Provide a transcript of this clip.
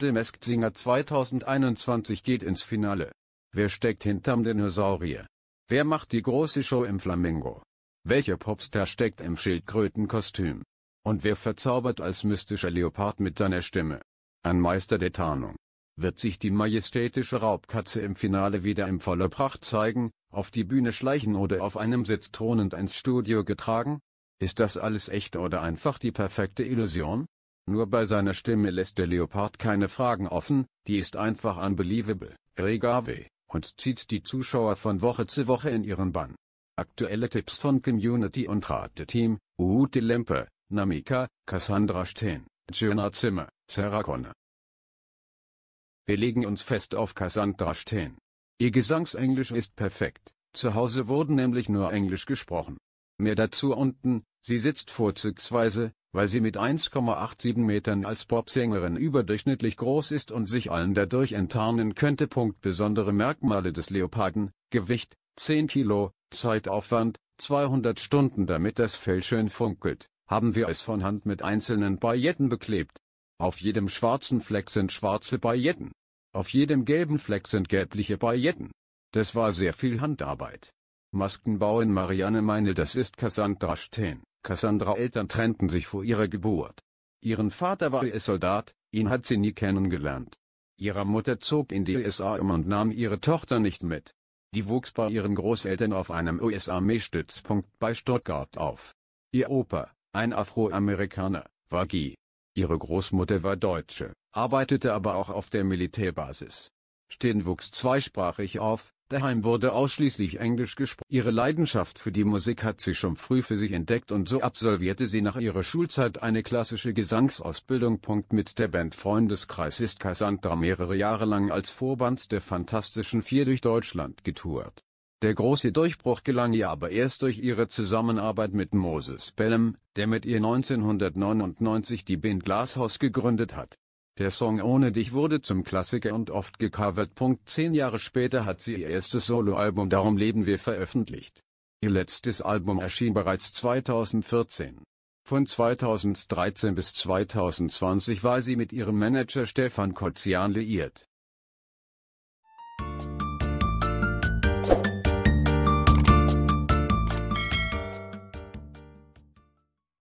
The Masked Singer 2021 geht ins Finale. Wer steckt hinterm Dinosaurier? Wer macht die große Show im Flamingo? Welcher Popstar steckt im Schildkrötenkostüm? Und wer verzaubert als mystischer Leopard mit seiner Stimme? Ein Meister der Tarnung. Wird sich die majestätische Raubkatze im Finale wieder in voller Pracht zeigen, auf die Bühne schleichen oder auf einem Sitz thronend ins Studio getragen? Ist das alles echt oder einfach die perfekte Illusion? Nur bei seiner Stimme lässt der Leopard keine Fragen offen, die ist einfach unbelievable, Regawe, und zieht die Zuschauer von Woche zu Woche in ihren Bann. Aktuelle Tipps von Community und Rateteam, team Ute Lempe, Namika, Cassandra Steen, Jenna Zimmer, Sarah Connor. Wir legen uns fest auf Cassandra Steen. Ihr Gesangsenglisch ist perfekt, zu Hause wurde nämlich nur Englisch gesprochen. Mehr dazu unten, sie sitzt vorzugsweise, weil sie mit 1,87 Metern als Popsängerin überdurchschnittlich groß ist und sich allen dadurch enttarnen könnte. Punkt besondere Merkmale des Leoparden, Gewicht, 10 Kilo, Zeitaufwand, 200 Stunden damit das Fell schön funkelt, haben wir es von Hand mit einzelnen Pailletten beklebt. Auf jedem schwarzen Fleck sind schwarze Pailletten. Auf jedem gelben Fleck sind gelbliche Pailletten. Das war sehr viel Handarbeit. Maskenbau in Marianne meine das ist Cassandra Steen. Cassandra Eltern trennten sich vor ihrer Geburt. Ihren Vater war US-Soldat, ihn hat sie nie kennengelernt. Ihre Mutter zog in die USA um und nahm ihre Tochter nicht mit. Die wuchs bei ihren Großeltern auf einem us armee stützpunkt bei Stuttgart auf. Ihr Opa, ein Afroamerikaner, war G. Ihre Großmutter war Deutsche, arbeitete aber auch auf der Militärbasis. Steen wuchs zweisprachig auf, Daheim wurde ausschließlich Englisch gesprochen. Ihre Leidenschaft für die Musik hat sie schon früh für sich entdeckt und so absolvierte sie nach ihrer Schulzeit eine klassische Gesangsausbildung. Mit der Band Freundeskreis ist Cassandra mehrere Jahre lang als Vorband der Fantastischen Vier durch Deutschland getourt. Der große Durchbruch gelang ihr aber erst durch ihre Zusammenarbeit mit Moses Pelham, der mit ihr 1999 die Band Glasshouse gegründet hat der Song Ohne dich wurde zum Klassiker und oft gecovert. Zehn Jahre später hat sie ihr erstes Soloalbum Darum leben wir veröffentlicht. Ihr letztes Album erschien bereits 2014. Von 2013 bis 2020 war sie mit ihrem Manager Stefan Kotzian liiert.